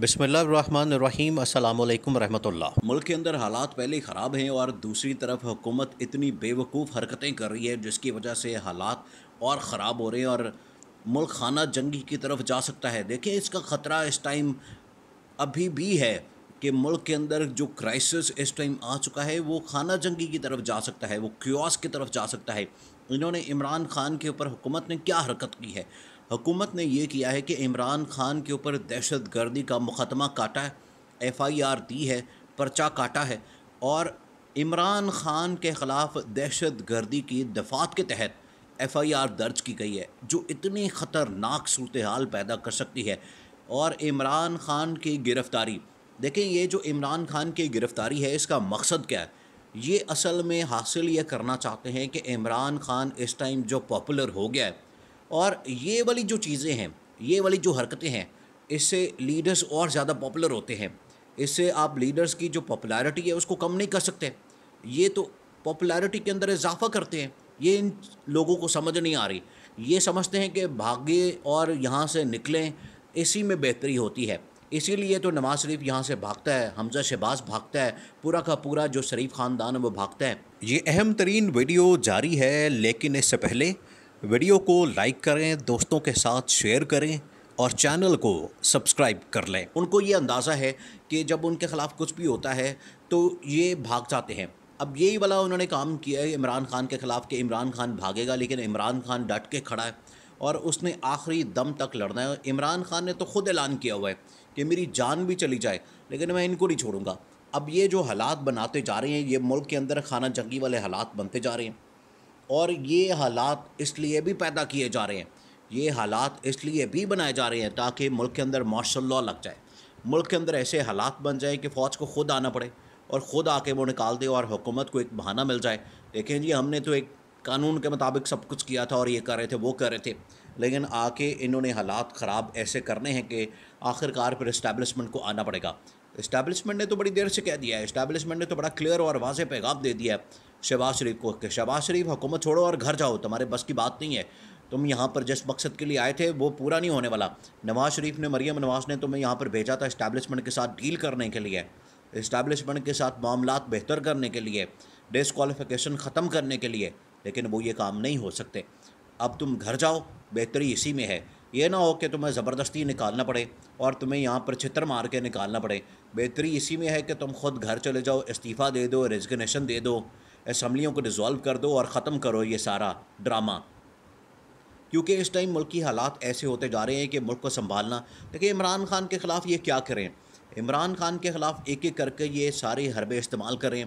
बसमीम रहमतुल्लाह मुल्क के अंदर हालात पहले ख़राब हैं और दूसरी तरफ हुकूमत इतनी बेवकूफ़ हरकतें कर रही है जिसकी वजह से हालात और ख़राब हो रहे हैं और मुल्क खाना जंगी की तरफ जा सकता है देखिए इसका ख़तरा इस टाइम अभी भी है कि मुल्क के अंदर जो क्राइसिस इस टाइम आ चुका है वो खाना जंगी की तरफ जा सकता है वो क्योस की तरफ जा सकता है इन्होंने इमरान खान के ऊपर हुकूमत ने क्या हरकत की है हुकूमत ने यह किया है कि इमरान खान के ऊपर दहशत गर्दी का मुकदमा काटा है एफ़ आई आर दी है पर्चा काटा है और इमरान खान के ख़िलाफ़ दहशत गर्दी की दफात के तहत एफ़ आई आर दर्ज की गई है जो इतनी ख़तरनाक सूरत हाल पैदा कर सकती है और इमरान खान की गिरफ़्तारी देखें ये जो इमरान खान की गिरफ़्तारी है इसका मकसद क्या है ये असल में हासिल ये करना चाहते हैं कि इमरान खान इस टाइम जो पॉपुलर हो गया है और ये वाली जो चीज़ें हैं ये वाली जो हरकतें हैं इससे लीडर्स और ज़्यादा पॉपुलर होते हैं इससे आप लीडर्स की जो पॉपुलैरिटी है उसको कम नहीं कर सकते ये तो पॉपुलैरिटी के अंदर इजाफा करते हैं ये इन लोगों को समझ नहीं आ रही ये समझते हैं कि भागे और यहाँ से निकलें इसी में बेहतरी होती है इसीलिए तो नवाज शरीफ यहाँ से भागता है हमजा शहबाज भागता है पूरा का पूरा जो शरीफ ख़ानदान है वो भागता है ये अहम तरीन वीडियो जारी है लेकिन इससे पहले वीडियो को लाइक करें दोस्तों के साथ शेयर करें और चैनल को सब्सक्राइब कर लें उनको ये अंदाज़ा है कि जब उनके ख़िलाफ़ कुछ भी होता है तो ये भाग जाते हैं अब यही वाला उन्होंने काम किया है इमरान खान के ख़िलाफ़ कि इमरान खान भागेगा लेकिन इमरान खान डट के खड़ा है और उसने आखिरी दम तक लड़ना है इमरान खान ने तो ख़ुद ऐलान किया हुआ है कि मेरी जान भी चली जाए लेकिन मैं इनको नहीं छोड़ूंगा अब ये जो हालात बनाते जा रहे हैं ये मुल्क के अंदर खाना जंगी वाले हालात बनते जा रहे हैं और ये हालात इसलिए भी पैदा किए जा रहे हैं ये हालात इसलिए भी बनाए जा रहे हैं ताकि मुल्क के अंदर मार्शल लॉ लग जाए मुल्क के अंदर ऐसे हालात बन जाए कि फ़ौज को ख़ुद आना पड़े और ख़ुद आके वो निकाल दे और हुकूमत को एक बहाना मिल जाए देखें जी हमने तो एक कानून के मुताबिक सब कुछ किया था और ये कर रहे थे वो कर रहे थे लेकिन आके इन्होंने हालात ख़राब ऐसे करने हैं कि आखिरकार फिर इस्टेबलिशमेंट को आना पड़ेगा इस्टेबलिशमेंट ने तो बड़ी देर से कह दिया है इस्टेबलिशमेंट ने तो बड़ा क्लियर और वाज पैगाम दे दिया है शहबाज शरीफ को कि शहबाज शरीफ हुकूमत छोड़ो और घर जाओ तुम्हारे बस की बात नहीं है तुम यहाँ पर जिस मकसद के लिए आए थे वो पूरा नहीं होने वाला नवाज़ शरीफ ने मरियम नवाज़ ने तुम्हें यहाँ पर भेजा था इस्टेबलिशमेंट के साथ डील करने के लिए इस्टेबलिशमेंट के साथ मामला बेहतर करने के लिए डिसकॉलीफिकेशन ख़त्म करने के लिए लेकिन वो ये काम नहीं हो सकते अब तुम घर जाओ बेहतरी इसी में है ये ना हो कि तुम्हें ज़बरदस्ती निकालना पड़े और तुम्हें यहाँ पर छितर मार के निकालना पड़े बेहतरी इसी में है कि तुम खुद घर चले जाओ इस्तीफ़ा दे दो रेजिग्नेशन दे दो असम्बलियों को डिज़ोल्व कर दो और ख़त्म करो ये सारा ड्रामा क्योंकि इस टाइम मुल्क की हालात ऐसे होते जा रहे हैं कि मुल्क को संभालना देखिए इमरान खान के ख़िलाफ़ ये क्या करें इमरान खान के ख़िलाफ़ एक एक करके ये सारे हरबे इस्तेमाल करें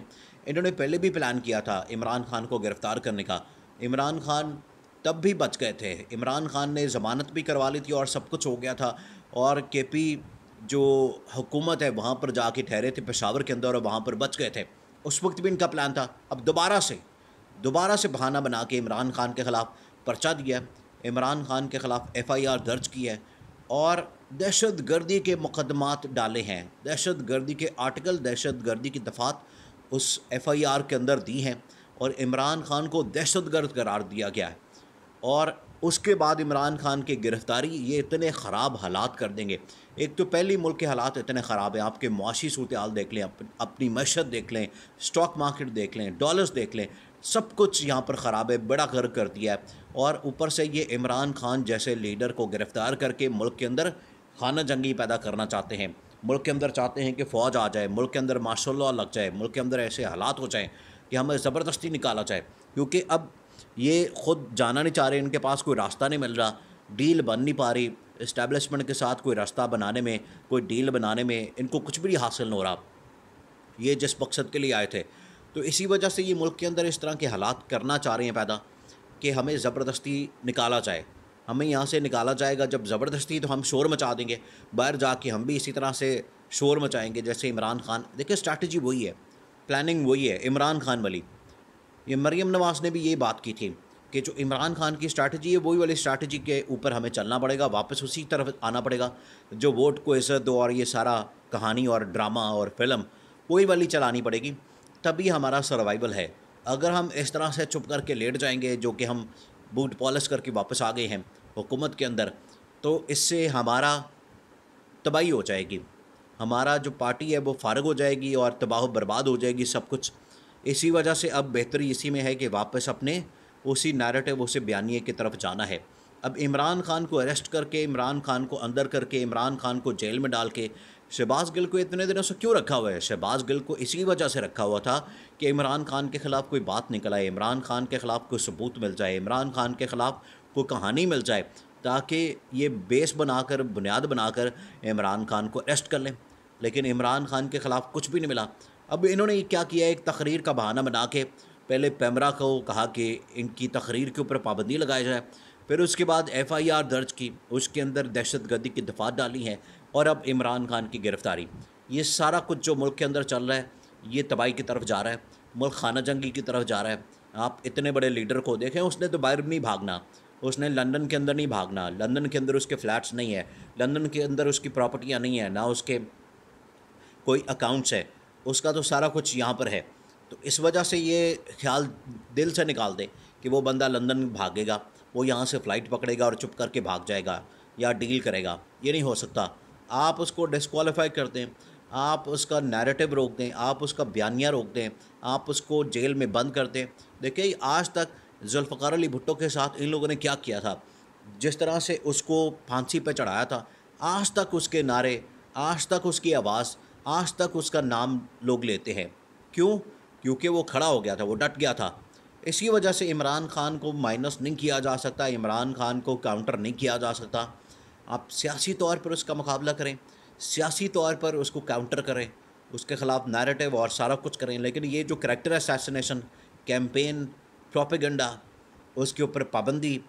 इन्होंने पहले भी प्लान किया था इमरान खान को गिरफ़्तार करने का इमरान खान तब भी बच गए थे इमरान खान ने ज़मानत भी करवा ली थी और सब कुछ हो गया था और के पी जो हुकूमत है वहाँ पर जाके ठहरे थे पेशावर के अंदर और वहाँ पर बच गए थे उस वक्त भी इनका प्लान था अब दोबारा से दोबारा से बहाना बना के इमरान खान के ख़िलाफ़ पर्चा दिया इमरान खान के ख़िलाफ़ एफ़ आई आर दर्ज की है और दहशत गर्दी के मुकदमात डाले हैं दहशत गर्दी के आर्टिकल दहशत गर्दी की दफ़ात उस एफ़ आई आर के अंदर दी हैं और इमरान खान को दहशत गर्द करार दिया गया है और उसके बाद इमरान खान की गिरफ़्तारी ये इतने ख़राब हालात कर देंगे एक तो पहले मुल्क के हालात इतने ख़राब हैं आपके मुआशी सूरत हाल देख लें अप, अपनी मैशत देख लें स्टॉक मार्केट देख लें डॉलर्स देख लें सब कुछ यहाँ पर ख़राब है बड़ा गर्क कर दिया है और ऊपर से ये इमरान खान जैसे लीडर को गिरफ़्तार करके मुल्क के अंदर खाना जंगी पैदा करना चाहते हैं मुल्क के अंदर चाहते हैं कि फ़ौज आ जाए मुल्क के अंदर माशा लग जाए मुल्क के अंदर ऐसे हालात हो जाएँ कि हमें ज़बरदस्ती निकाला जाए क्योंकि अब ये खुद जाना नहीं चाह रहे इनके पास कोई रास्ता नहीं मिल रहा डील बन नहीं पा रही इस्टेब्लिशमेंट के साथ कोई रास्ता बनाने में कोई डील बनाने में इनको कुछ भी नहीं हासिल नहीं हो रहा ये जिस मकसद के लिए आए थे तो इसी वजह से ये मुल्क के अंदर इस तरह के हालात करना चाह रहे हैं पैदा कि हमें ज़बरदस्ती निकाला जाए हमें यहाँ से निकाला जाएगा जब ज़बरदस्ती तो हम शोर मचा देंगे बाहर जाके हम भी इसी तरह से शोर मचाएंगे जैसे इमरान खान देखिए स्ट्रैटेजी वही है प्लानिंग वही है इमरान खान वाली ये मरियम नवाज ने भी ये बात की थी कि जो इमरान खान की स्ट्रैटी है वही वाली स्ट्रैटी के ऊपर हमें चलना पड़ेगा वापस उसी तरफ आना पड़ेगा जो वोट को इज्जत दो और ये सारा कहानी और ड्रामा और फिल्म वही वाली चलानी पड़ेगी तभी हमारा सर्वाइवल है अगर हम इस तरह से चुप करके लेट जाएंगे जो कि हम बूट पॉलिश करके वापस आ गए हैं हुकूमत के अंदर तो इससे हमारा तबाही हो जाएगी हमारा जो पार्टी है वो फारग हो जाएगी और तबाह बर्बाद हो जाएगी सब कुछ इसी वजह से अब बेहतरी इसी में है कि वापस अपने उसी नैरेटिव उसी बयानी की तरफ जाना है अब इमरान खान को अरेस्ट करके इमरान खान को अंदर करके इमरान खान को जेल में डाल के शहबाज़ गिल को इतने दिनों से क्यों रखा हुआ है शहबाज़ गिल को इसी वजह से रखा हुआ था कि इमरान खान के ख़िलाफ़ कोई बात निकल आए इमरान खान के ख़िलाफ़ कोई सबूत मिल जाए इमरान खान के ख़िलाफ़ कोई कहानी मिल जाए ताकि ये बेस बनाकर बुनियाद बनाकर इमरान खान को अरेस्ट कर लें लेकिन इमरान खान के ख़िलाफ़ कुछ भी नहीं मिला अब इन्होंने क्या किया एक तकरीर का बहाना बना के पहले पैमरा को कहा कि इनकी तकरीर के ऊपर पाबंदी लगाई जाए फिर उसके बाद एफआईआर दर्ज की उसके अंदर दहशत गर्दी की दफात डाली है और अब इमरान खान की गिरफ़्तारी ये सारा कुछ जो मुल्क के अंदर चल रहा है ये तबाही की तरफ जा रहा है मुल्क खाना जंगी की तरफ जा रहा है आप इतने बड़े लीडर को देखें उसने तो बाहर नहीं भागना उसने लंदन के अंदर नहीं भागना लंदन के अंदर उसके फ्लैट्स नहीं है लंदन के अंदर उसकी प्रॉपर्टियाँ नहीं है ना उसके कोई अकाउंट्स है उसका तो सारा कुछ यहाँ पर है तो इस वजह से ये ख्याल दिल से निकाल दे कि वो बंदा लंदन भागेगा वो यहाँ से फ़्लाइट पकड़ेगा और चुप करके भाग जाएगा या डील करेगा ये नहीं हो सकता आप उसको डिसक्वालीफाई कर दें आप उसका नैरेटिव रोक दें आप उसका बयानिया रोक दें आप उसको जेल में बंद कर दें देखिए आज तक जुल्फ़ार अली भुट्टो के साथ इन लोगों ने क्या किया था जिस तरह से उसको फांसी पर चढ़ाया था आज तक उसके नारे आज तक उसकी आवाज़ आज तक उसका नाम लोग लेते हैं क्यों क्योंकि वो खड़ा हो गया था वो डट गया था इसकी वजह से इमरान खान को माइनस नहीं किया जा सकता इमरान खान को काउंटर नहीं किया जा सकता आप सियासी तौर पर उसका मुकाबला करें सियासी तौर पर उसको काउंटर करें उसके ख़िलाफ़ नैरेटिव और सारा कुछ करें लेकिन ये जो करेक्टर असैसिनेशन कैंपेन प्रोपेगंडा उसके ऊपर पाबंदी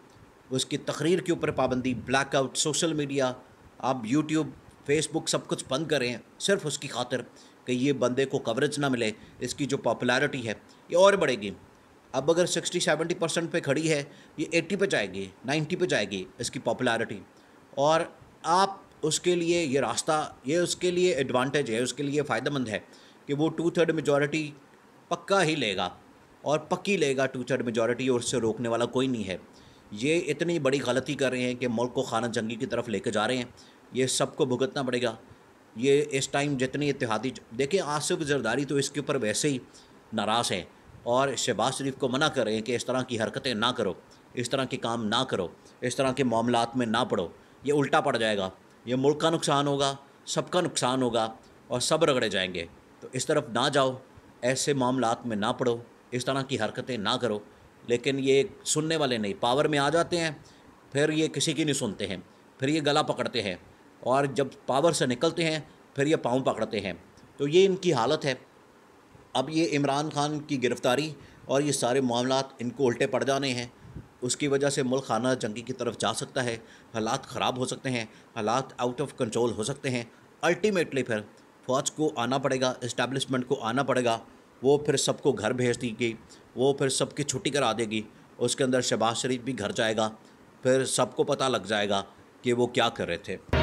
उसकी तकरीर के ऊपर पाबंदी ब्लैकआउट सोशल मीडिया आप यूट्यूब फेसबुक सब कुछ बंद कर रहे हैं सिर्फ उसकी खातिर कि ये बंदे को कवरेज ना मिले इसकी जो पॉपुलैरिटी है ये और बढ़ेगी अब अगर सिक्सटी सेवेंटी परसेंट पर खड़ी है ये एट्टी पे जाएगी नाइन्टी पे जाएगी इसकी पॉपुलैरिटी और आप उसके लिए ये रास्ता ये उसके लिए एडवांटेज है उसके लिए फ़ायदेमंद है कि वो टू थर्ड मेजोरिटी पक्का ही लेगा और पक्की लेगा टू थर्ड मेजोरिटी और उससे रोकने वाला कोई नहीं है ये इतनी बड़ी गलती कर रहे हैं कि मुल्क को खाना जंगी की तरफ लेके जा रहे हैं ये सबको भुगतना पड़ेगा ये इस टाइम जितनी इतिहादी देखिए आसिफ जरदारी तो इसके ऊपर वैसे ही नाराज़ हैं और शहबाज शरीफ को मना कर रहे हैं कि इस तरह की हरकतें ना करो इस तरह के काम ना करो इस तरह के मामला में ना पड़ो ये उल्टा पड़ जाएगा ये मुल्क का नुकसान होगा सबका नुकसान होगा और सब रगड़े जाएंगे तो इस तरफ ना जाओ ऐसे मामला में ना पड़ो इस तरह की हरकतें ना करो लेकिन ये सुनने वाले नहीं पावर में आ जाते हैं फिर ये किसी की नहीं सुनते हैं फिर ये गला पकड़ते हैं और जब पावर से निकलते हैं फिर ये पाँव पकड़ते हैं तो ये इनकी हालत है अब ये इमरान खान की गिरफ़्तारी और ये सारे मामला इनको उल्टे पड़ जाने हैं उसकी वजह से मुल्क खाना जंगी की तरफ जा सकता है हालात ख़राब हो सकते हैं हालात आउट ऑफ कंट्रोल हो सकते हैं अल्टीमेटली फिर फ़ौज को आना पड़ेगा इस्टेब्लिशमेंट को आना पड़ेगा वो फिर सबको घर भेज देगी वो फिर सबकी छुट्टी करा देगी उसके अंदर शहबाज शरीफ भी घर जाएगा फिर सबको पता लग जाएगा कि वो क्या कर रहे थे